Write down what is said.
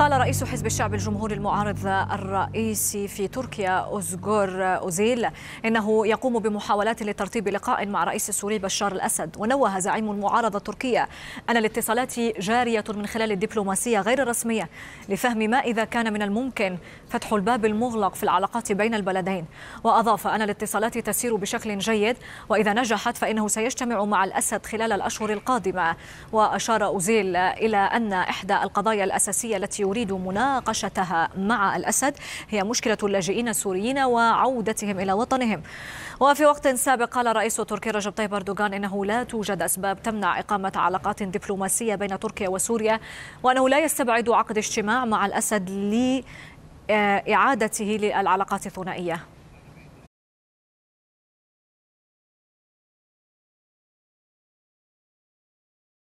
قال رئيس حزب الشعب الجمهوري المعارض الرئيسي في تركيا أوزغور أوزيل إنه يقوم بمحاولات لترتيب لقاء مع رئيس السوري بشار الأسد ونوه زعيم المعارضة التركية أن الاتصالات جارية من خلال الدبلوماسية غير الرسمية لفهم ما إذا كان من الممكن فتح الباب المغلق في العلاقات بين البلدين وأضاف أن الاتصالات تسير بشكل جيد وإذا نجحت فإنه سيجتمع مع الأسد خلال الأشهر القادمة وأشار أوزيل إلى أن إحدى القضايا الأساسية التي يريد مناقشتها مع الأسد هي مشكلة اللاجئين السوريين وعودتهم إلى وطنهم وفي وقت سابق قال رئيس تركيا رجب طيب أردوغان إنه لا توجد أسباب تمنع إقامة علاقات دبلوماسية بين تركيا وسوريا وأنه لا يستبعد عقد اجتماع مع الأسد لإعادته للعلاقات الثنائية